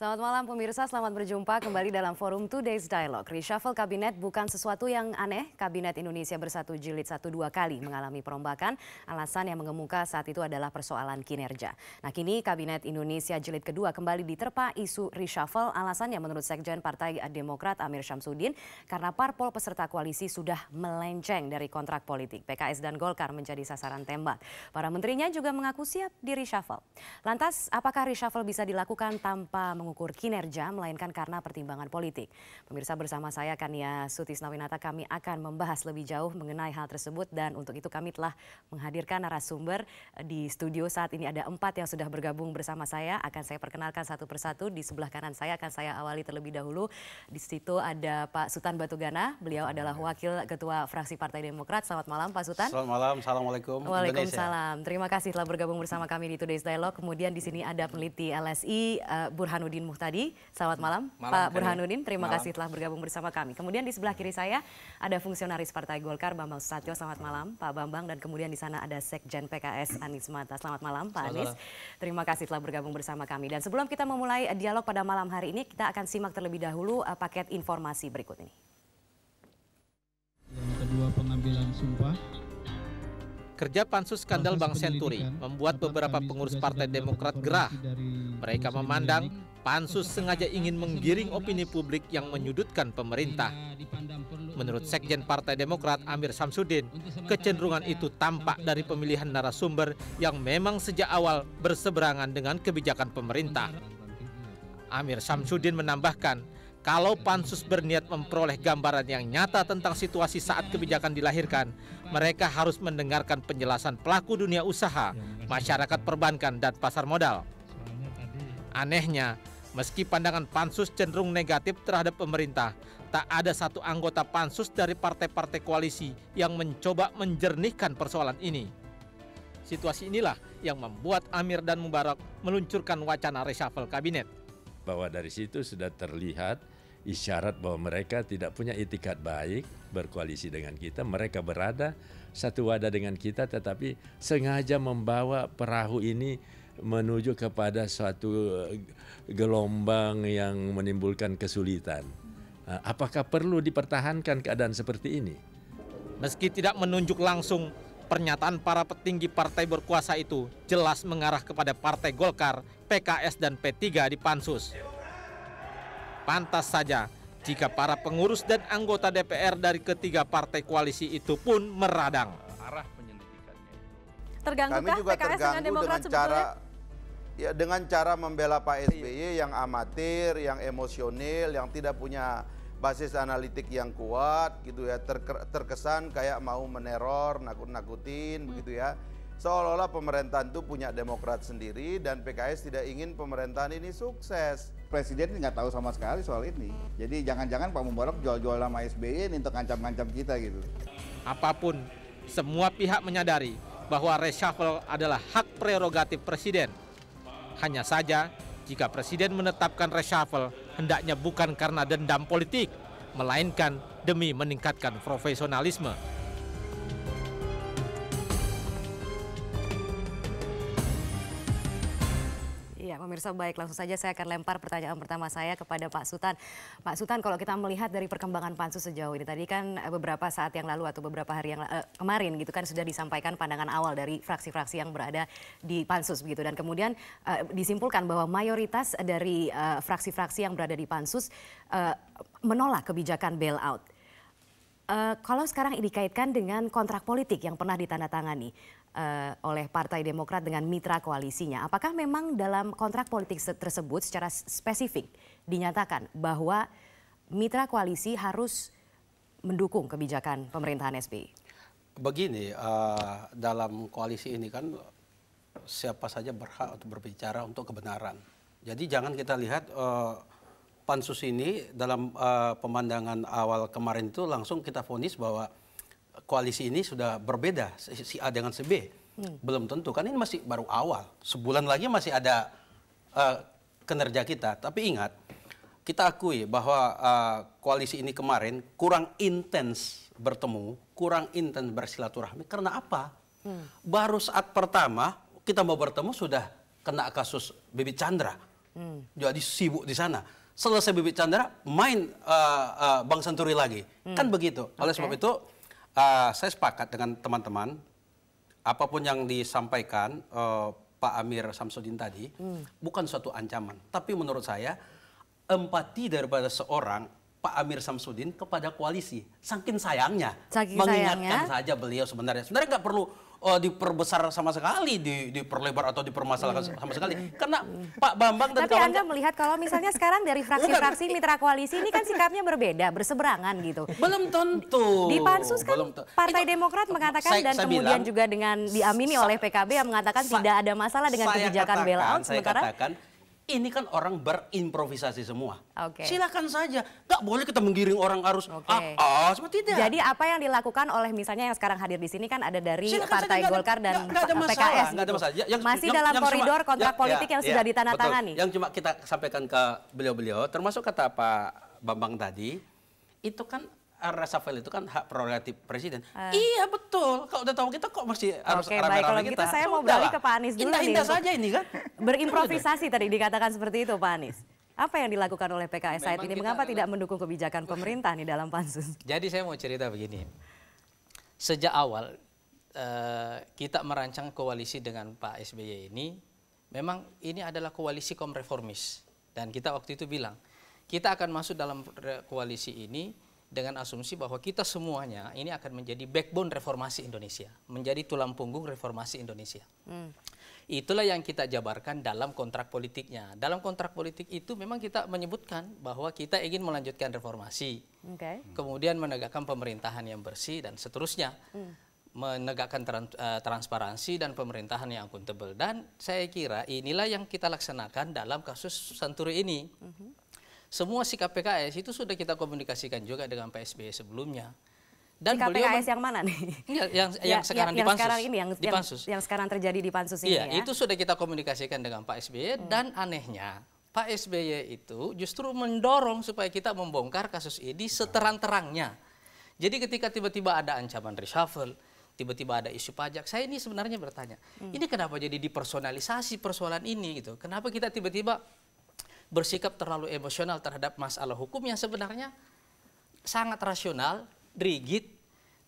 Selamat malam pemirsa, selamat berjumpa kembali dalam forum Today's Dialogue. Reshuffle kabinet bukan sesuatu yang aneh. Kabinet Indonesia Bersatu jilid satu dua kali mengalami perombakan. Alasan yang mengemuka saat itu adalah persoalan kinerja. Nah kini kabinet Indonesia jilid kedua kembali diterpa isu reshuffle. Alasannya menurut Sekjen Partai Demokrat Amir Syamsuddin karena parpol peserta koalisi sudah melenceng dari kontrak politik. PKS dan Golkar menjadi sasaran tembak. Para menterinya juga mengaku siap di reshuffle. Lantas apakah reshuffle bisa dilakukan tanpa mengubah? mengukur kinerja, melainkan karena pertimbangan politik. Pemirsa bersama saya Kania Sutisnawinata, kami akan membahas lebih jauh mengenai hal tersebut dan untuk itu kami telah menghadirkan narasumber di studio saat ini ada empat yang sudah bergabung bersama saya. Akan saya perkenalkan satu persatu di sebelah kanan saya akan saya awali terlebih dahulu. Di situ ada Pak Sutan Batugana, beliau adalah Wakil Ketua Fraksi Partai Demokrat. Selamat malam Pak Sutan. Selamat malam, Assalamualaikum. Waalaikumsalam. Terima kasih telah bergabung bersama kami di Today's Dialogue. Kemudian di sini ada peneliti LSI eh, Burhanuddin Burhanuddin Muhtadi. Selamat malam, malam Pak Burhanuddin. Terima malam. kasih telah bergabung bersama kami. Kemudian di sebelah kiri saya ada fungsionaris Partai Golkar Bambang Susatyo. Selamat malam Pak Bambang dan kemudian di sana ada Sekjen PKS Anies Mata. Selamat malam Pak Anies. Terima kasih telah bergabung bersama kami. Dan sebelum kita memulai dialog pada malam hari ini, kita akan simak terlebih dahulu eh, paket informasi berikut ini. Yang kedua pengambilan sumpah Kerja pansus skandal Bank Senturi membuat beberapa pengurus Partai Demokrat gerah. Mereka memandang Pansus sengaja ingin menggiring opini publik yang menyudutkan pemerintah. Menurut Sekjen Partai Demokrat Amir Samsudin, kecenderungan itu tampak dari pemilihan narasumber yang memang sejak awal berseberangan dengan kebijakan pemerintah. Amir Samsudin menambahkan, kalau pansus berniat memperoleh gambaran yang nyata tentang situasi saat kebijakan dilahirkan, mereka harus mendengarkan penjelasan pelaku dunia usaha, masyarakat perbankan, dan pasar modal. Anehnya, Meski pandangan pansus cenderung negatif terhadap pemerintah, tak ada satu anggota pansus dari partai-partai koalisi yang mencoba menjernihkan persoalan ini. Situasi inilah yang membuat Amir dan Mubarak meluncurkan wacana reshuffle kabinet. Bahwa dari situ sudah terlihat isyarat bahwa mereka tidak punya itikad baik berkoalisi dengan kita. Mereka berada satu wadah dengan kita tetapi sengaja membawa perahu ini menuju kepada suatu eh, gelombang yang menimbulkan kesulitan. Nah, apakah perlu dipertahankan keadaan seperti ini? Meski tidak menunjuk langsung, pernyataan para petinggi partai berkuasa itu jelas mengarah kepada Partai Golkar, PKS, dan P3 di Pansus. Pantas saja jika para pengurus dan anggota DPR dari ketiga partai koalisi itu pun meradang. Arah Terganggukah Kami juga PKS terganggu dengan Demokrat dengan cara ya dengan cara membela Pak iya. SBY yang amatir, yang emosional, yang tidak punya basis analitik yang kuat gitu ya terkesan kayak mau meneror, nakut-nakutin hmm. begitu ya. Seolah-olah pemerintahan itu punya demokrat sendiri dan PKS tidak ingin pemerintahan ini sukses. Presiden nggak tahu sama sekali soal ini. Jadi jangan-jangan Pak Mubarak jual-jual nama SBY ini untuk ngancam-ngancam kita gitu. Apapun, semua pihak menyadari bahwa reshuffle adalah hak prerogatif presiden hanya saja, jika Presiden menetapkan reshuffle, hendaknya bukan karena dendam politik, melainkan demi meningkatkan profesionalisme pemirsa. Baik, langsung saja saya akan lempar pertanyaan pertama saya kepada Pak Sutan. Pak Sutan, kalau kita melihat dari perkembangan pansus sejauh ini, tadi kan eh, beberapa saat yang lalu atau beberapa hari yang eh, kemarin gitu kan sudah disampaikan pandangan awal dari fraksi-fraksi yang berada di pansus begitu dan kemudian eh, disimpulkan bahwa mayoritas dari eh, fraksi-fraksi yang berada di pansus eh, menolak kebijakan bailout. Uh, kalau sekarang dikaitkan dengan kontrak politik yang pernah ditandatangani, uh, oleh Partai Demokrat dengan mitra koalisinya. Apakah memang dalam kontrak politik tersebut secara spesifik dinyatakan bahwa mitra koalisi harus mendukung kebijakan pemerintahan SBY? Begini, uh, dalam koalisi ini kan siapa saja berhak untuk berbicara untuk kebenaran. Jadi jangan kita lihat uh, pansus ini dalam uh, pemandangan awal kemarin itu langsung kita vonis bahwa koalisi ini sudah berbeda si A dengan si B. Hmm. Belum tentu kan ini masih baru awal. Sebulan lagi masih ada uh, kinerja kita. Tapi ingat kita akui bahwa uh, koalisi ini kemarin kurang intens bertemu, kurang intens bersilaturahmi. Karena apa? Hmm. Baru saat pertama kita mau bertemu sudah kena kasus Bibi Chandra. Hmm. Jadi sibuk di sana. Selesai Bibi Chandra main uh, eh, uh, Bang Senturi lagi. Hmm. Kan begitu. Oleh okay. sebab itu Uh, saya sepakat dengan teman-teman. Apapun yang disampaikan uh, Pak Amir Samsudin tadi, hmm. bukan suatu ancaman. Tapi menurut saya, empati daripada seorang Pak Amir Samsudin kepada koalisi. Saking sayangnya, Saking mengingatkan sayangnya. saja beliau sebenarnya. Sebenarnya nggak perlu uh, diperbesar sama sekali, di, diperlebar atau dipermasalahkan hmm. sama sekali. Hmm. Karena Pak Bambang dan Tapi kawan Anda melihat kalau misalnya sekarang dari fraksi-fraksi mitra koalisi ini kan sikapnya berbeda, berseberangan gitu. Belum tentu. Di pansus kan Belum Partai eh, Demokrat mengatakan saya, dan saya kemudian bilang, juga dengan diamini oleh PKB yang mengatakan tidak ada masalah dengan kebijakan bailout. Saya katakan, ini kan orang berimprovisasi semua. Okay. Silakan saja, nggak boleh kita menggiring orang arus. Okay. Ah, oh, ah, seperti tidak. Ya. Jadi apa yang dilakukan oleh misalnya yang sekarang hadir di sini kan ada dari Silakan Partai saja, Golkar dan gak, gak gitu. ada masalah, PKS. Gitu. ada ya, masalah. Yang, Masih yang, dalam yang koridor cuma, kontrak ya, ya politik ya, yang sudah ya, ditandatangani. Yang cuma kita sampaikan ke beliau-beliau, termasuk kata Pak Bambang tadi, itu kan reshuffle itu kan hak prerogatif presiden. Uh. Iya betul. Kalau udah tahu kita kok masih harus okay, ramai-ramai kita. kalau kita. gitu saya ya mau balik ke Pak Anies dulu indah, indah saja ini kan. Berimprovisasi tadi dikatakan seperti itu Pak Anies. Apa yang dilakukan oleh PKS Memang saat ini? Mengapa tidak mendukung kebijakan pemerintah nih dalam pansus? Jadi saya mau cerita begini. Sejak awal eh, kita merancang koalisi dengan Pak SBY ini, memang ini adalah koalisi kom Dan kita waktu itu bilang, kita akan masuk dalam koalisi ini dengan asumsi bahwa kita semuanya ini akan menjadi backbone reformasi Indonesia, menjadi tulang punggung reformasi Indonesia. Hmm. Itulah yang kita jabarkan dalam kontrak politiknya. Dalam kontrak politik itu memang kita menyebutkan bahwa kita ingin melanjutkan reformasi, okay. kemudian menegakkan pemerintahan yang bersih dan seterusnya. Hmm menegakkan trans, eh, transparansi dan pemerintahan yang akuntabel dan saya kira inilah yang kita laksanakan dalam kasus Santuri ini. -hmm. Semua sikap PKS itu sudah kita komunikasikan juga dengan Pak SBY sebelumnya. Dan sikap beliau PKS yang mana nih? Iya, yang, yang, ya, yang sekarang di pansus. Sekarang yang, Yang, yang sekarang terjadi di pansus ini ya, ya. itu sudah kita komunikasikan dengan Pak SBY hmm. dan anehnya Pak SBY itu justru mendorong supaya kita membongkar kasus ini seterang-terangnya. Jadi ketika tiba-tiba ada ancaman reshuffle, tiba-tiba ada isu pajak, saya ini sebenarnya bertanya, hmm. ini kenapa jadi dipersonalisasi persoalan ini gitu? Kenapa kita tiba-tiba bersikap terlalu emosional terhadap masalah hukum yang sebenarnya sangat rasional, rigid,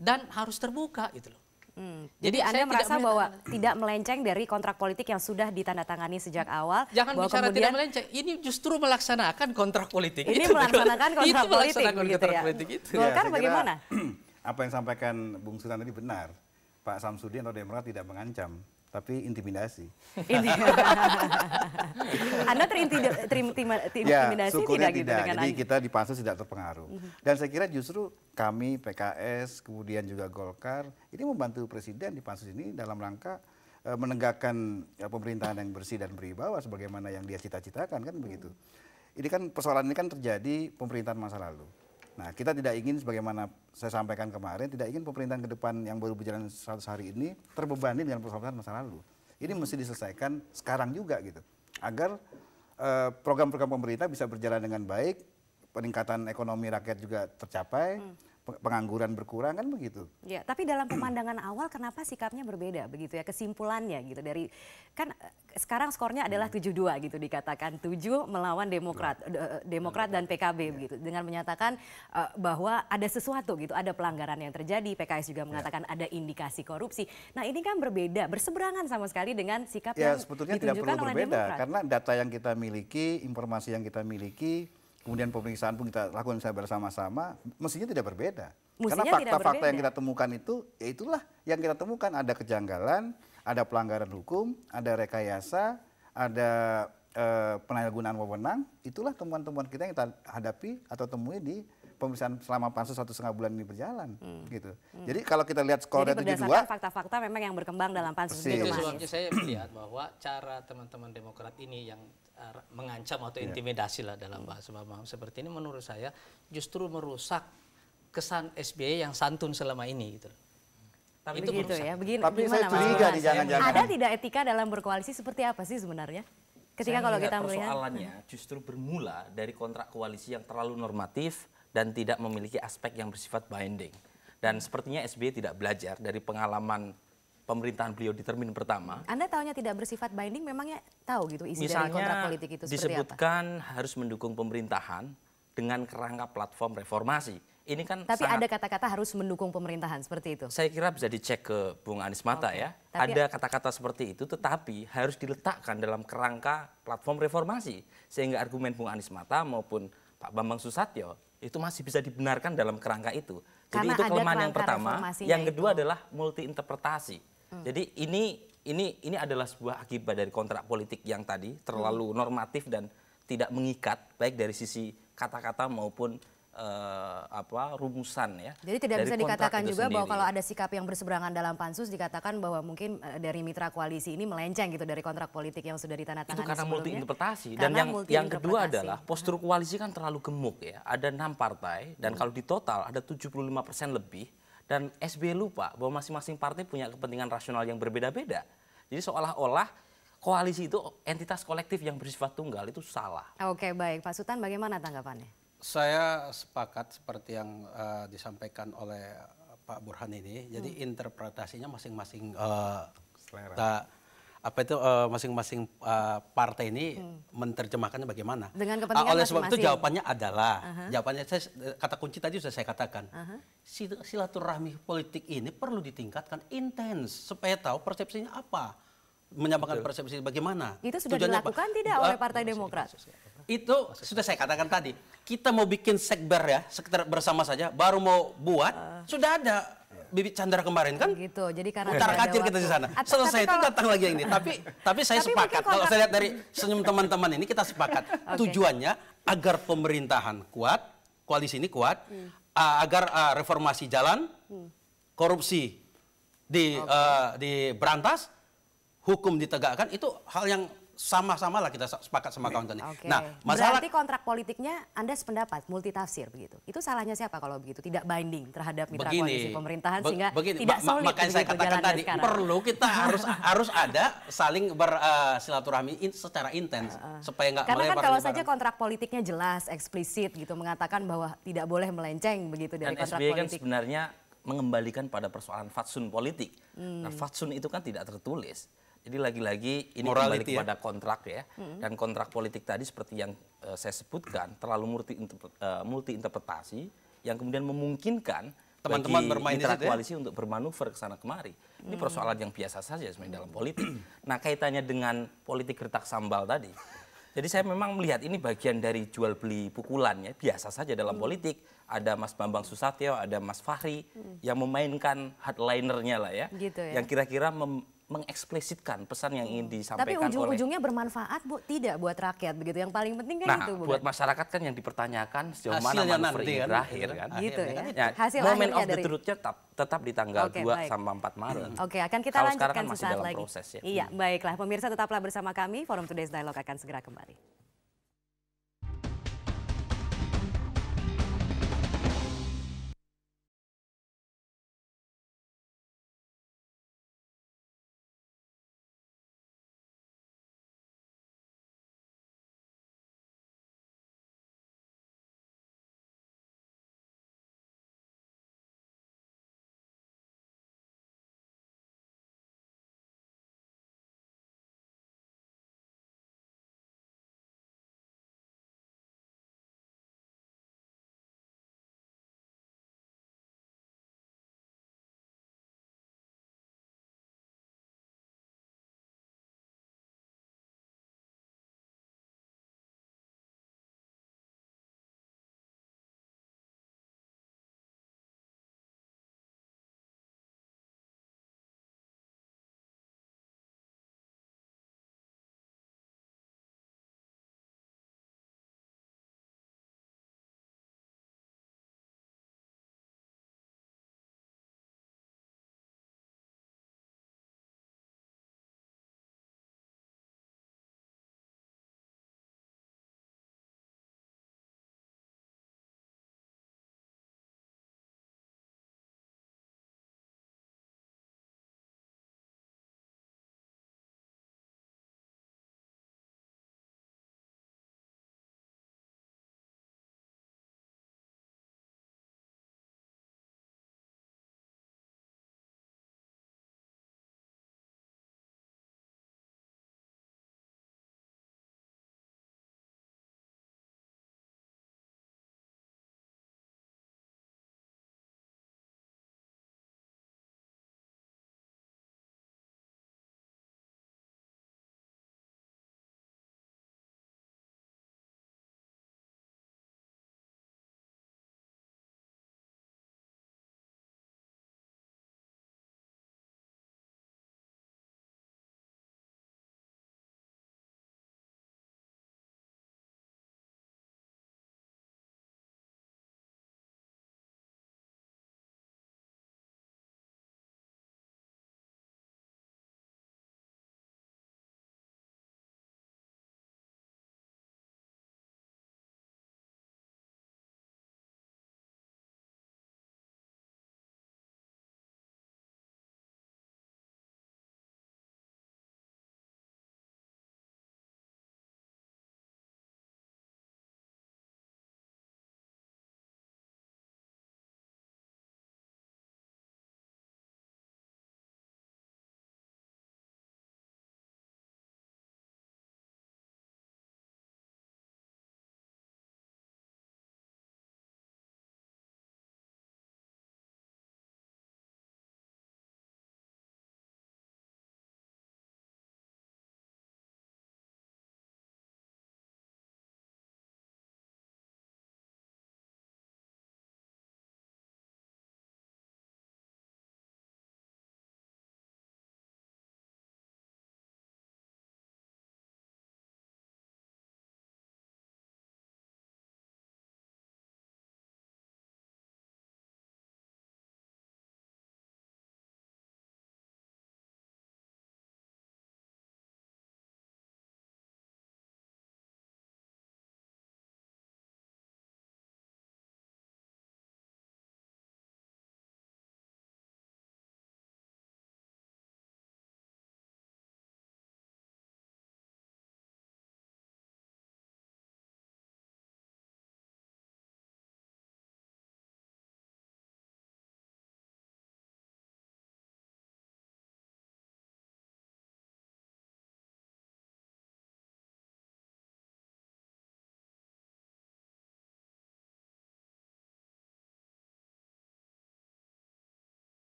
dan harus terbuka gitu loh. Hmm. Jadi, Jadi Anda merasa tidak bahwa tidak melenceng dari kontrak politik yang sudah ditandatangani sejak hmm. awal. Jangan bahwa bicara kemudian, tidak melenceng, ini justru melaksanakan kontrak politik. Ini itu, melaksanakan kontrak itu politik. Melaksanakan gitu kontrak ya. politik itu. Golkar ya, bagaimana? apa yang disampaikan Bung Sultan tadi benar. Pak Samsudin atau Demokrat tidak mengancam tapi intimidasi. Anda terintimidasi ya, tidak, tidak gitu dengan Jadi kita di pansus tidak terpengaruh. Mhm. Dan saya kira justru kami PKS kemudian juga Golkar ini membantu presiden di pansus ini dalam rangka e, menegakkan ya, pemerintahan yang bersih dan beribawa sebagaimana yang dia cita-citakan kan begitu. Ini kan persoalan ini kan terjadi pemerintahan masa lalu. Nah, kita tidak ingin sebagaimana saya sampaikan kemarin, tidak ingin pemerintahan ke depan yang baru berjalan 100 hari ini terbebani dengan persoalan masa lalu. Ini mesti diselesaikan sekarang juga gitu. Agar eh, program-program eh, pemerintah bisa berjalan dengan baik, peningkatan ekonomi rakyat juga tercapai. Hmm pengangguran berkurang kan begitu. Ya, tapi dalam pemandangan awal kenapa sikapnya berbeda begitu ya kesimpulannya gitu dari kan eh, sekarang skornya adalah 72 hmm. gitu dikatakan 7 melawan Demokrat Dua. Eh, eh, demokrat dan PKB ya. begitu dengan menyatakan uh, bahwa ada sesuatu gitu, ada pelanggaran yang terjadi. PKS juga ya. mengatakan ya. ada indikasi korupsi. Nah, ini kan berbeda, berseberangan sama sekali dengan sikap ya, yang sebetulnya ditunjukkan tidak perlu oleh berbeda Demokrat. karena data yang kita miliki, informasi yang kita miliki kemudian pemeriksaan pun kita lakukan saya bersama-sama, mestinya tidak berbeda. Mestinya Karena fakta-fakta yang kita temukan itu, ya itulah yang kita temukan. Ada kejanggalan, ada pelanggaran hukum, ada rekayasa, ada eh, penyalahgunaan wewenang. Itulah temuan-temuan kita yang kita hadapi atau temui di pemeriksaan selama pansus satu setengah bulan ini berjalan, hmm. gitu. Hmm. Jadi kalau kita lihat skor dari tujuh dua, fakta-fakta memang yang berkembang dalam pansus ini. saya melihat bahwa cara teman-teman Demokrat ini yang Eh, mengancam atau iya. intimidasi lah dalam bahasa Bambang seperti ini menurut saya justru merusak kesan SBY yang santun selama ini gitu. Tapi itu begitu ya. Begini, Tapi saya curiga nih jangan-jangan. Ada tidak etika dalam berkoalisi seperti apa sih sebenarnya? Ketika saya kalau kita melihat persoalannya justru bermula dari kontrak koalisi yang terlalu normatif dan tidak memiliki aspek yang bersifat binding. Dan sepertinya SBY tidak belajar dari pengalaman pemerintahan beliau di termin pertama. Anda tahunya tidak bersifat binding, memangnya tahu gitu isi Misalnya, dari kontrak politik itu seperti disebutkan harus mendukung pemerintahan dengan kerangka platform reformasi. Ini kan Tapi sangat, ada kata-kata harus mendukung pemerintahan seperti itu. Saya kira bisa dicek ke Bung Anies Mata okay. ya. Tapi, ada kata-kata seperti itu tetapi harus diletakkan dalam kerangka platform reformasi sehingga argumen Bung Anies Mata maupun Pak Bambang Susatyo itu masih bisa dibenarkan dalam kerangka itu. Jadi Karena itu kelemahan yang pertama. Yang kedua itu. adalah multi interpretasi. Hmm. Jadi ini ini ini adalah sebuah akibat dari kontrak politik yang tadi terlalu hmm. normatif dan tidak mengikat baik dari sisi kata-kata maupun uh, apa rumusan ya. Jadi tidak dari bisa dikatakan juga sendiri. bahwa kalau ada sikap yang berseberangan dalam pansus dikatakan bahwa mungkin eh, dari mitra koalisi ini melenceng gitu dari kontrak politik yang sudah ditandatangani Itu karena multi interpretasi dan yang yang kedua adalah hmm. postur koalisi kan terlalu gemuk ya. Ada enam partai dan hmm. kalau di total ada 75% lebih dan SBY lupa bahwa masing-masing partai punya kepentingan rasional yang berbeda-beda. Jadi seolah-olah koalisi itu entitas kolektif yang bersifat tunggal itu salah. Oke baik, Pak Sutan bagaimana tanggapannya? Saya sepakat seperti yang uh, disampaikan oleh eh, Pak Burhan ini. Hmm. Jadi interpretasinya masing-masing uh, selera apa itu eh, masing-masing uh, uh, partai ini hmm. menerjemahkannya bagaimana. Dengan ah, kepentingan uh, Oleh sebab itu jawabannya adalah, uh -huh. jawabannya saya, kata kunci tadi sudah saya katakan, uh -huh. silaturahmi politik ini perlu ditingkatkan intens supaya tahu persepsinya apa, menyampaikan persepsi bagaimana. Itu sudah Tujuannya dilakukan apa? tidak ah, oleh Partai Demokrat? Itu sudah saya katakan tadi, kita mau bikin sekber ya, sekitar bersama saja, baru mau buat, uh. sudah ada bibit Chandra kemarin kan? Gitu. Jadi karena utara kacir kita di sana. Selesai itu datang lagi yang ini. Tapi tapi saya sepakat kalau saya lihat dari senyum teman-teman ini kita sepakat. Tujuannya agar pemerintahan kuat, koalisi ini kuat, hmm. agar reformasi jalan, hmm. korupsi di di berantas, hukum ditegakkan itu hal yang sama-sama lah kita sepakat sama kawan-kawan. Okay. Nah, masalah berarti kontrak politiknya Anda sependapat, multitafsir begitu. Itu salahnya siapa kalau begitu? Tidak binding terhadap mitra begini, koalisi pemerintahan be sehingga begini, tidak solid. Makanya saya katakan tadi sekarang. perlu kita harus harus ada saling bersilaturahmi eh, uh, in, secara intens uh, uh. supaya nggak Karena kan kalau bareng. saja kontrak politiknya jelas, eksplisit gitu mengatakan bahwa tidak boleh melenceng begitu dari Dan kontrak SBY kan politik. kan sebenarnya mengembalikan pada persoalan fatsun politik. Nah, hmm. Nah, fatsun itu kan tidak tertulis. Jadi lagi-lagi ini Morality, kembali ya? kepada ya? kontrak ya. Hmm. Dan kontrak politik tadi seperti yang uh, saya sebutkan terlalu multi eh, multi interpretasi yang kemudian memungkinkan teman-teman bermain mitra di ya? koalisi ya? untuk bermanuver ke sana kemari. Ini hmm. persoalan yang biasa saja sebenarnya dalam politik. Nah, kaitannya dengan politik retak sambal tadi. Jadi saya memang melihat ini bagian dari jual beli pukulannya, biasa saja dalam hmm. politik. Ada Mas Bambang Susatyo, ada Mas Fahri hmm. yang memainkan hardlinernya lah ya. Gitu ya. Yang kira-kira mengeksplisitkan pesan yang ingin iya. disampaikan Tapi ujung-ujungnya bermanfaat Bu, tidak buat rakyat begitu. Yang paling penting kan nah, itu bu. buat kan? masyarakat kan yang dipertanyakan sejauh mana manuver nanti, ini kan. berakhir kan. Gitu ya. ya. Hasil moment of dari... truth-nya tetap, tetap di tanggal okay, 2 baik. sampai 4 Maret. Oke, okay, akan kita Kalau lanjutkan kan sesaat lagi. Proses, ya. Iya, baiklah pemirsa tetaplah bersama kami. Forum Today's Dialog akan segera kembali.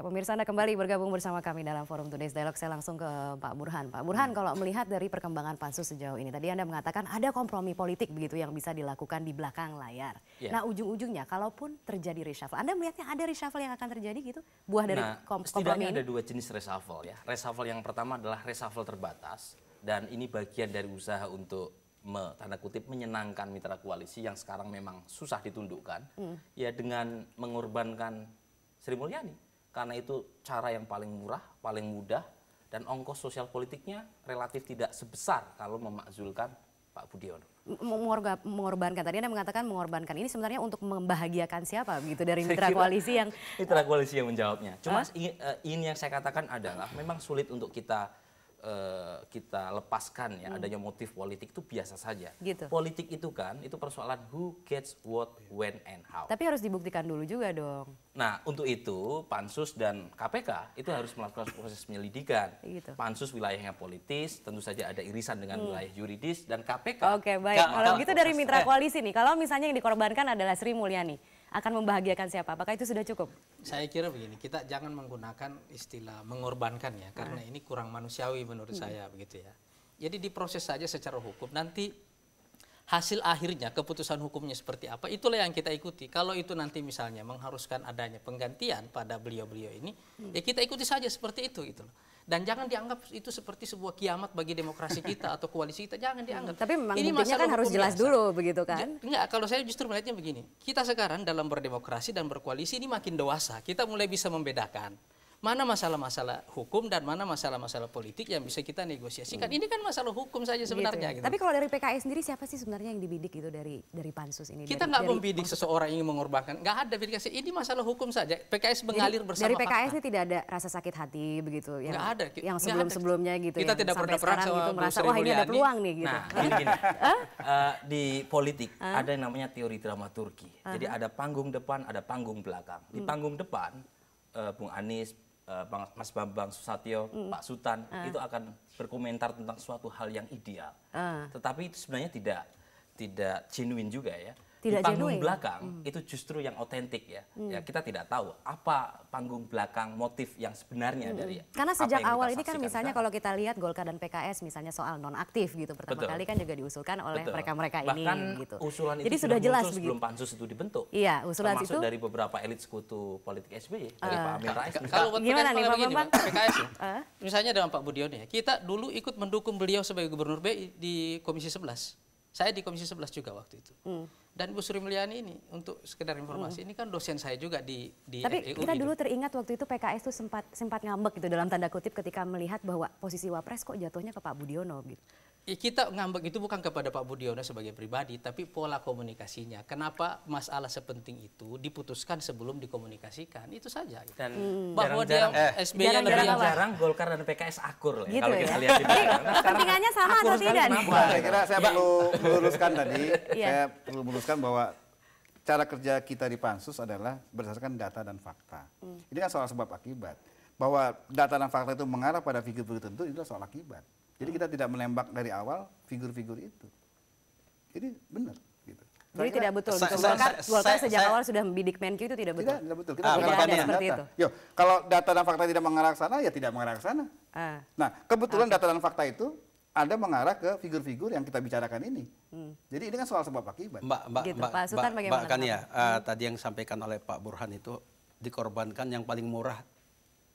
Ya, pemirsa Anda kembali bergabung bersama kami dalam forum Today's Dialog. Saya langsung ke Pak Burhan. Pak Burhan, kalau melihat dari perkembangan pansus sejauh ini, tadi Anda mengatakan ada kompromi politik begitu yang bisa dilakukan di belakang layar. Yeah. Nah, ujung-ujungnya kalaupun terjadi reshuffle, Anda melihatnya ada reshuffle yang akan terjadi gitu? Buah dari nah, kom kompromi ini? ada dua jenis reshuffle ya. Reshuffle yang pertama adalah reshuffle terbatas dan ini bagian dari usaha untuk me, tanda kutip menyenangkan mitra koalisi yang sekarang memang susah ditundukkan mm. ya dengan mengorbankan Sri Mulyani karena itu cara yang paling murah, paling mudah, dan ongkos sosial politiknya relatif tidak sebesar kalau memakzulkan Pak Budiono. Mengorbankan, tadi Anda mengatakan mengorbankan, ini sebenarnya untuk membahagiakan siapa begitu dari mitra koalisi yang... Mitra koalisi yang menjawabnya. Cuma ah. ini, uh, eh, yang saya katakan adalah memang sulit untuk kita Eh, kita lepaskan ya hmm. adanya motif politik itu biasa saja. Gitu. Politik itu kan itu persoalan who gets what, iya. when and how. Tapi harus dibuktikan dulu juga dong. Nah, untuk itu pansus dan KPK itu harus melakukan proses penyelidikan. Gitu. Pansus wilayahnya politis, tentu saja ada irisan dengan hmm. wilayah yuridis dan KPK. Oke, okay, baik. Kalau gitu dari mitra koalisi nih, kalau misalnya yang dikorbankan adalah Sri Mulyani akan membahagiakan siapa? Apakah itu sudah cukup? Saya kira begini, kita jangan menggunakan istilah mengorbankan ya, karena ah. ini kurang manusiawi menurut hmm. saya begitu ya. Jadi diproses saja secara hukum. Nanti hasil akhirnya keputusan hukumnya seperti apa itulah yang kita ikuti kalau itu nanti misalnya mengharuskan adanya penggantian pada beliau-beliau ini hmm. ya kita ikuti saja seperti itu gitu loh dan jangan dianggap itu seperti sebuah kiamat bagi demokrasi kita atau koalisi kita. Jangan hmm, dianggap. tapi memang ini masalah kan harus jelas biasa. dulu begitu kan? Enggak, kalau saya justru melihatnya begini. Kita sekarang dalam berdemokrasi dan berkoalisi ini makin dewasa. Kita mulai bisa membedakan mana masalah-masalah hukum dan mana masalah-masalah politik yang bisa kita negosiasikan. Hmm. Ini kan masalah hukum saja gitu. sebenarnya. Gitu. gitu. Tapi kalau dari PKI sendiri siapa sih sebenarnya yang dibidik itu dari dari pansus ini? Kita nggak membidik maksud... seseorang ingin mengorbankan. Nggak ada verifikasi ini masalah hukum saja. PKS mengalir Jadi, bersama. Dari PKS fakta. ini tidak ada rasa sakit hati begitu yang nggak ada. Yang sebelum-sebelumnya gitu. Kita tidak pernah perang sama gitu, merasa wah ini ada peluang nih gitu. Nah, gini, gini. uh, eh, di politik uh? ada yang namanya teori dramaturgi. Uh -huh. Jadi ada panggung depan, ada panggung belakang. Di hmm. panggung depan uh, Bung Anies uh, Bang, Mas Bambang Susatyo, mm. Pak Sutan uh. itu akan berkomentar tentang suatu hal yang ideal. Uh. Tetapi itu sebenarnya tidak tidak genuine juga ya. Tidak di panggung genuine. belakang hmm. itu justru yang otentik ya. Hmm. ya. Kita tidak tahu apa panggung belakang motif yang sebenarnya hmm. dari Karena sejak awal ini kan misalnya kalau kita lihat Golkar dan PKS misalnya soal nonaktif gitu pertama Betul. kali kan juga diusulkan oleh mereka-mereka ini gitu. usulan itu Jadi sudah jelas begitu. sebelum pansus itu dibentuk. Iya, usulan Termasuk itu dari beberapa elit sekutu politik SBY dari uh, Pak Amin Rais. Kalau gimana nih Pak Bambang? PKS ah. Misalnya dengan Pak Budiono ya. Kita dulu ikut mendukung beliau sebagai gubernur BI di Komisi 11 saya di Komisi 11 juga waktu itu. Hmm. Dan Bu Sri Mulyani ini untuk sekedar informasi hmm. ini kan dosen saya juga di di Tapi FEU kita gitu. dulu itu. teringat waktu itu PKS itu sempat sempat ngambek gitu dalam tanda kutip ketika melihat bahwa posisi Wapres kok jatuhnya ke Pak Budiono gitu. Ya, kita ngambek itu bukan kepada Pak Budiono sebagai pribadi, tapi pola komunikasinya. Kenapa masalah sepenting itu diputuskan sebelum dikomunikasikan? Itu saja. Gitu. Dan hmm. bahwa jarang, dia eh, SBY jarang, lebih jarang, jarang Golkar dan PKS akur lah. Ya, gitu kalau ya? kita lihat di belakang. Nah, kepentingannya sama atau tidak nih? Nah, saya kira saya iya. perlu meluruskan tadi. Iya. saya perlu meluruskan bahwa cara kerja kita di pansus adalah berdasarkan data dan fakta. Hmm. Ini kan soal sebab akibat. Bahwa data dan fakta itu mengarah pada figur-figur tertentu itu soal akibat. Jadi kita tidak melembak dari awal figur-figur itu. Jadi benar gitu. Jadi kira, tidak betul. Saya, Golkar, Golkar sejak saya, awal sudah bidik Menkyu itu tidak betul. Tidak, betul. Kita ah, tidak ada seperti data. itu. Yo, kalau data dan fakta tidak mengarah ke sana ya tidak mengarah ke sana. Ah. Nah, kebetulan ah, okay. data dan fakta itu ada mengarah ke figur-figur yang kita bicarakan ini. Hmm. Jadi ini kan soal sebab akibat. Mbak, Mbak, gitu. Mbak, Pak Sultan Mbak, Mbak kan ya, uh, tadi yang disampaikan oleh Pak Burhan itu dikorbankan yang paling murah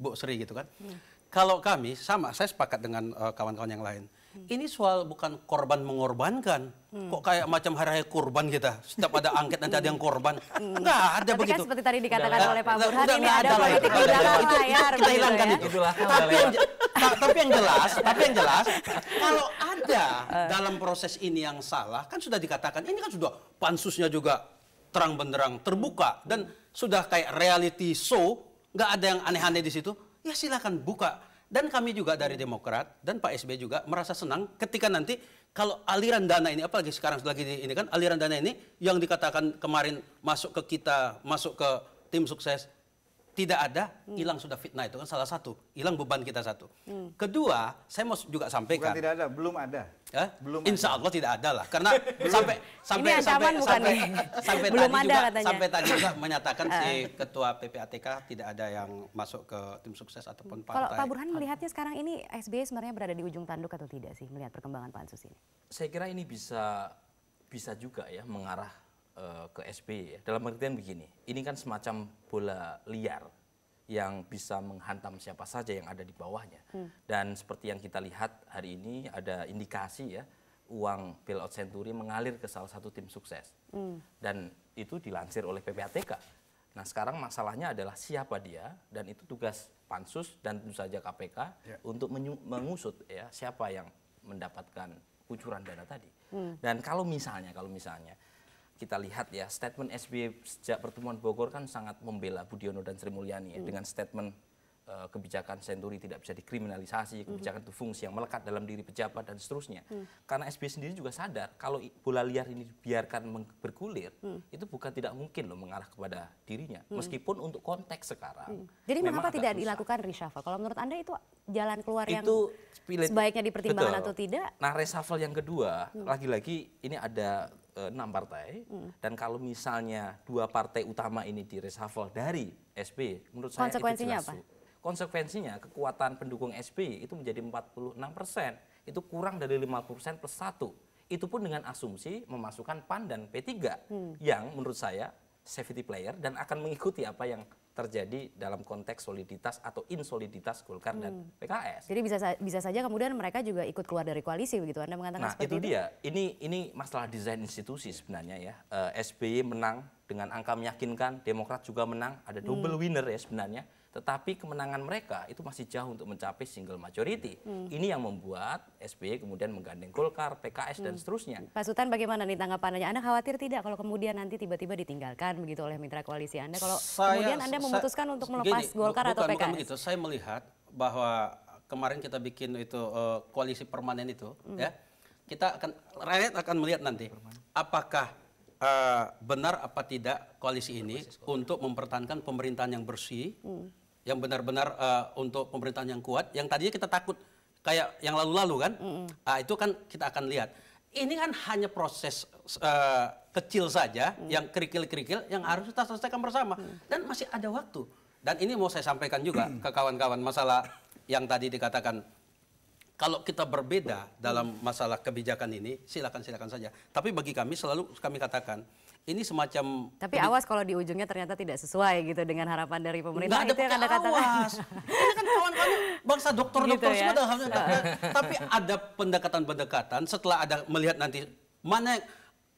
Bu Sri gitu kan. Hmm kalau kami sama, saya sepakat dengan eh, kawan-kawan uh, yang lain. Hmm. Ini soal bukan korban mengorbankan. Hmm. Kok kayak macam hari raya kurban kita. Setiap ada angket nanti ada yang korban. Hmm. Enggak ada Tapi kan begitu. Kan seperti tadi dikatakan oleh Pak Burhan ini ada, politik di dalam itu, layar. kita hilangkan ya. itu. Itulah tapi, yang, tapi yang jelas, tapi yang jelas kalau ada eh. dalam proses ini yang salah kan sudah dikatakan ini kan sudah pansusnya juga terang benderang terbuka dan sudah kayak reality show nggak ada yang aneh-aneh di situ Ya silakan buka. Dan kami juga dari iya. Demokrat dan Pak SBY juga merasa senang ketika nanti kalau aliran dana ini apalagi sekarang lagi ini kan aliran dana ini yang dikatakan kemarin masuk ke kita, masuk ke tim sukses tidak ada, hilang sudah fitnah itu kan salah satu, hilang beban kita satu. Hmm. Kedua, saya mau juga sampaikan. Bukan tidak ada, belum ada. Eh? Belum. Insya ada. Allah tidak ada lah, karena sampai sampai Ini sampai bukan sampai, sampai belum tadi ada juga katanya. sampai tadi juga menyatakan si ketua PPATK tidak ada yang masuk ke tim sukses ataupun partai. Kalau Pak Burhan melihatnya sekarang ini SBY sebenarnya berada di ujung tanduk atau tidak sih melihat perkembangan pansus ini? Saya kira ini bisa bisa juga ya mengarah Eh, ke SBY ya. Dalam artian begini, ini kan semacam bola liar yang bisa menghantam siapa saja yang ada di bawahnya. Hmm. Dan seperti yang kita lihat hari ini ada indikasi ya uang bailout Century mengalir ke salah satu tim sukses. Hmm. Dan itu dilansir oleh PPATK. Nah sekarang masalahnya adalah siapa dia dan itu tugas pansus dan tentu saja KPK ya. untuk mengusut ya siapa yang mendapatkan kucuran dana tadi. Hmm. Dan kalau misalnya kalau misalnya kita lihat ya statement SBY sejak pertemuan Bogor kan sangat membela Budiono dan Sri Mulyani ya, hmm. dengan statement uh, kebijakan senturi tidak bisa dikriminalisasi, hmm. kebijakan hmm. itu fungsi yang melekat dalam diri pejabat dan seterusnya. Hmm. Karena SBY sendiri juga sadar kalau bola liar ini dibiarkan bergulir, hmm. itu bukan tidak mungkin loh mengarah kepada dirinya. Hmm. Meskipun untuk konteks sekarang. Hmm. Jadi mengapa tidak susah. dilakukan reshuffle? Kalau menurut Anda itu jalan keluar itu yang pilih, sebaiknya dipertimbangkan atau tidak? Nah, reshuffle yang kedua, hmm. lagi-lagi hmm. ini ada Eh, enam partai hmm. dan kalau misalnya dua partai utama ini direshuffle dari SP, menurut saya itu jelas apa? Konsekuensinya kekuatan pendukung SP itu menjadi 46 persen itu kurang dari 50 persen plus satu itu pun dengan asumsi memasukkan PAN dan P3 hmm. yang menurut saya safety player dan akan mengikuti apa yang terjadi dalam konteks soliditas atau insoliditas Golkar hmm. dan PKS. Jadi bisa bisa saja kemudian mereka juga ikut keluar dari koalisi begitu Anda mengatakan nah, seperti itu. Nah, itu dia. Ini ini masalah desain institusi sebenarnya ya. Uh, eh, SBY menang dengan angka meyakinkan, Demokrat juga menang, ada double hmm. winner ya sebenarnya. Tetapi kemenangan mereka itu masih jauh untuk mencapai single majority. Hmm. Ini yang membuat SBY kemudian menggandeng Golkar, PKS hmm. dan seterusnya. Pak Sultan bagaimana nih tanggapannya? Anda khawatir tidak kalau kemudian nanti tiba-tiba ditinggalkan begitu oleh mitra koalisi Anda kalau saya, kemudian Anda memutuskan saya, untuk melepas gini, Golkar bukan, atau PKS? Bukan begitu. Saya melihat bahwa kemarin kita bikin itu uh, koalisi permanen itu hmm. ya. Kita akan rakyat akan melihat nanti apakah uh, benar apa tidak koalisi ini untuk mempertahankan pemerintahan yang bersih. Hmm yang benar-benar uh, untuk pemerintahan yang kuat. Yang tadinya kita takut kayak yang lalu-lalu kan, mm uh, itu kan kita akan lihat. Ini kan hanya proses uh, kecil saja, mm. yang kerikil-kerikil yang mm. harus kita selesaikan bersama. Mm. Dan masih ada waktu. Dan ini mau saya sampaikan juga mm. ke kawan-kawan masalah yang tadi dikatakan kalau kita berbeda dalam masalah kebijakan ini, silakan silakan saja. Tapi bagi kami selalu kami katakan ini semacam tapi awas kalau di ujungnya ternyata tidak sesuai gitu dengan harapan dari pemerintah nggak ada itu yang anda katakan awas ini kan kawan-kawan bangsa dokter-dokter gitu ya. semua ya? dalam tapi, iya. tapi ada pendekatan-pendekatan setelah ada melihat nanti mana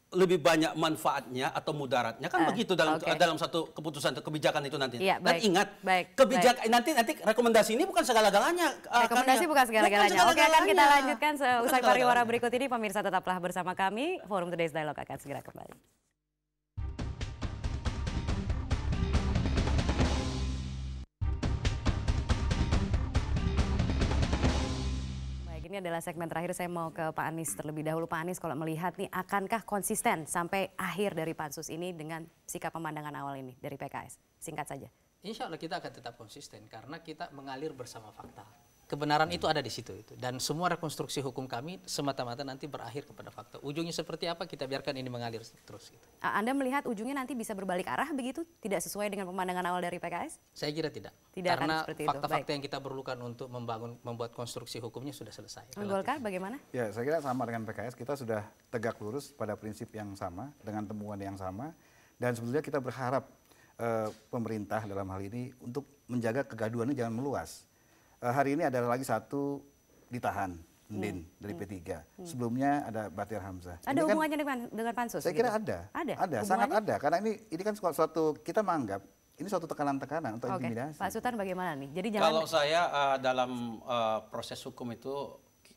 lebih banyak manfaatnya atau mudaratnya kan uh, begitu dalam okay. dalam satu keputusan atau kebijakan itu nanti. Ya, baik, Dan ingat baik, kebijakan baik. nanti nanti rekomendasi ini bukan segala-galanya. Ah, kan rekomendasi karena, ya. bukan segala-galanya. Segala Oke, akan kita lanjutkan usai pariwara berikut ini pemirsa tetaplah bersama kami. Forum Today's Dialog akan segera kembali. ini adalah segmen terakhir saya mau ke Pak Anies terlebih dahulu. Pak Anies kalau melihat nih akankah konsisten sampai akhir dari pansus ini dengan sikap pemandangan awal ini dari PKS? Singkat saja. Insya Allah kita akan tetap konsisten karena kita mengalir bersama fakta kebenaran itu ada di situ itu dan semua rekonstruksi hukum kami semata-mata nanti berakhir kepada fakta ujungnya seperti apa kita biarkan ini mengalir terus gitu. Anda melihat ujungnya nanti bisa berbalik arah begitu tidak sesuai dengan pemandangan awal dari PKS saya kira tidak tidak karena fakta-fakta yang kita perlukan untuk membangun membuat konstruksi hukumnya sudah selesai Golkar bagaimana ya saya kira sama dengan PKS kita sudah tegak lurus pada prinsip yang sama dengan temuan yang sama dan sebetulnya kita berharap eh, pemerintah dalam hal ini untuk menjaga kegaduhannya jangan meluas Eh, hari ini ada lagi satu ditahan. Hmm. Ndin hmm. dari P3. Hmm. Sebelumnya ada Batir Hamzah. Ada ini kan hubungannya kan, dengan dengan pansus? Saya gitu? kira ada. Ada. Ada, sangat ada karena ini ini kan suatu kita menganggap ini suatu tekanan-tekanan untuk okay. intimidasi. Pak Sutan bagaimana nih? Jadi jangan Kalau saya uh, dalam uh, proses hukum itu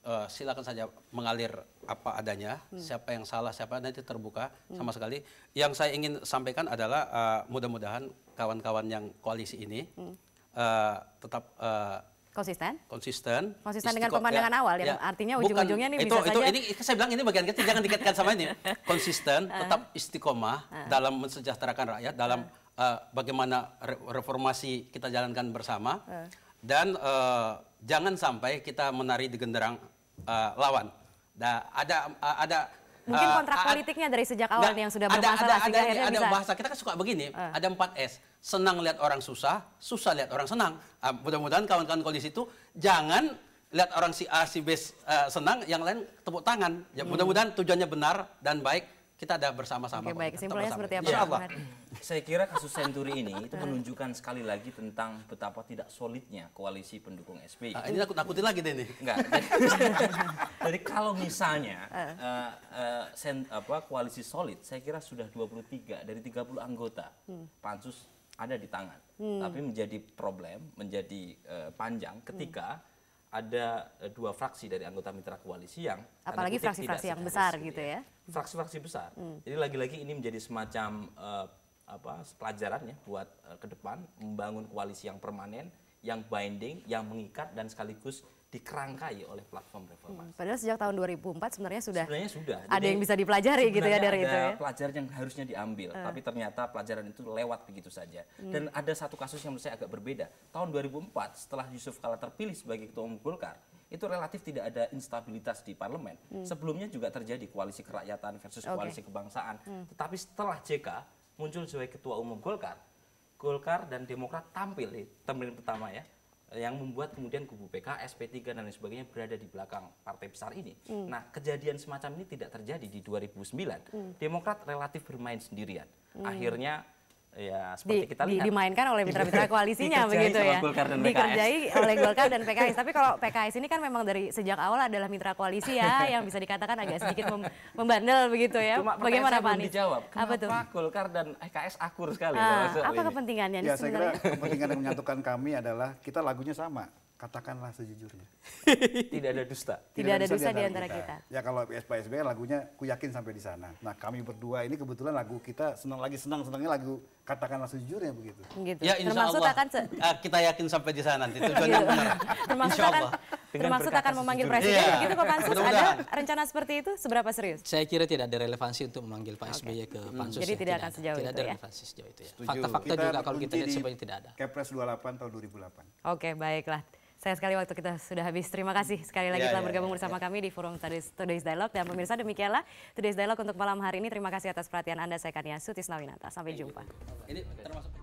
uh, silakan saja mengalir apa adanya, hmm. siapa yang salah, siapa nanti terbuka hmm. sama sekali. Yang saya ingin sampaikan adalah uh, mudah-mudahan kawan-kawan yang koalisi ini hmm. uh, tetap uh, Konsisten? Konsisten. Konsisten dengan pemandangan ya, awal yang ya, artinya ujung-ujungnya ini itu, bisa itu, saja. Ini saya bilang ini bagian kecil jangan dikaitkan sama ini. Konsisten, eh. tetap istiqomah uh. dalam mensejahterakan rakyat, dalam uh. Uh, bagaimana reformasi kita jalankan bersama, uh. dan uh, jangan sampai kita menari di genderang uh, lawan. Nah, ada uh, ada Mungkin eh, kontrak politiknya dari sejak awal nih yang sudah bermasalah ada, ada, ada, ada, ada bisa. bahasa kita kan suka begini, uh. ada 4 S. Senang lihat orang susah, susah lihat orang senang. Uh, mudah-mudahan kawan-kawan kalau itu jangan lihat orang si A si B uh, senang, yang lain tepuk tangan. Ya, hmm. mudah-mudahan tujuannya benar dan baik kita ada bersama-sama. Oke, baik. Kesimpulannya seperti apa? Ya. Pak? Saya kira kasus Senturi ini itu menunjukkan sekali lagi tentang betapa tidak solidnya koalisi pendukung SP. Uh, ah, ini aku takutin lagi deh ini. Enggak. Jadi kalau misalnya uh, uh, sen, apa, koalisi solid, saya kira sudah 23 dari 30 anggota hmm. pansus ada di tangan. Hmm. Tapi menjadi problem, menjadi uh, panjang ketika hmm ada eh, dua fraksi dari anggota mitra koalisi yang apalagi fraksi-fraksi yang besar gitu, gitu ya. ya. Fraksi-fraksi besar. Hmm. Jadi lagi-lagi ini menjadi semacam uh, apa pelajaran ya buat uh, ke depan membangun koalisi yang permanen, yang binding, yang mengikat dan sekaligus dikerangkai oleh platform reformasi. Hmm, padahal sejak tahun 2004 sebenarnya sudah, sebenarnya sudah. Jadi ada yang bisa dipelajari gitu ya dari gitu ada itu. ya? pelajaran yang harusnya diambil, hmm. tapi ternyata pelajaran itu lewat begitu saja. Hmm. Dan ada satu kasus yang menurut saya agak berbeda. Tahun 2004 setelah Yusuf Kala terpilih sebagai ketua umum Golkar, itu relatif tidak ada instabilitas di parlemen. Hmm. Sebelumnya juga terjadi koalisi kerakyatan versus okay. koalisi kebangsaan. Hmm. Tetapi setelah JK muncul sebagai ketua umum Golkar, Golkar dan Demokrat tampil di pemilihan pertama ya yang membuat kemudian kubu PKS, P3 dan lain sebagainya berada di belakang partai besar ini. Mm. Nah, kejadian semacam ini tidak terjadi di 2009. sembilan hmm. Demokrat relatif bermain sendirian. Mm. Akhirnya Ya, seperti di, kita lihat. dimainkan oleh mitra-mitra koalisinya begitu ya. dan Dikerjai oleh Golkar dan PKS. Tapi kalau PKS ini kan memang dari sejak awal adalah mitra koalisi ya yang bisa dikatakan agak sedikit mem membandel begitu ya. Cuma Bagaimana Pak Anies? Dijawab. Kenapa Apa tuh? Golkar dan PKS akur sekali. Ah, apa ini? kepentingannya? Ya, saya kira kepentingan yang menyatukan kami adalah kita lagunya sama katakanlah sejujurnya. Tidak ada dusta. Tidak, Tidak ada dusta di antara kita. kita. Ya kalau SBY lagunya ku yakin sampai di sana. Nah kami berdua ini kebetulan lagu kita senang lagi senang senangnya lagu katakanlah sejujurnya begitu. Gitu. Ya, insya Termasuk Allah, akan se uh, kita yakin sampai di sana nanti Itu yang benar. Termasuk akan termasuk akan memanggil presiden iya. begitu Pak Pansus ada rencana seperti itu seberapa serius? Saya kira tidak ada relevansi untuk memanggil Pak okay. ke hmm. Pansus. Hmm. Jadi ya. tidak, tidak akan sejauh tidak itu ada ya. relevansi sejauh itu ya. Fakta-fakta juga kalau kita lihat sebenarnya tidak ada. Kepres 28 tahun 2008. Oke, okay, baiklah. Saya sekali waktu kita sudah habis. Terima kasih sekali lagi yeah, telah yeah, bergabung yeah, bersama yeah. kami di forum Today's, Today's Dialogue. Dan pemirsa demikianlah Today's Dialogue untuk malam hari ini. Terima kasih atas perhatian Anda. Saya Kania Sutisnawinata. Sampai jumpa. Ini termasuk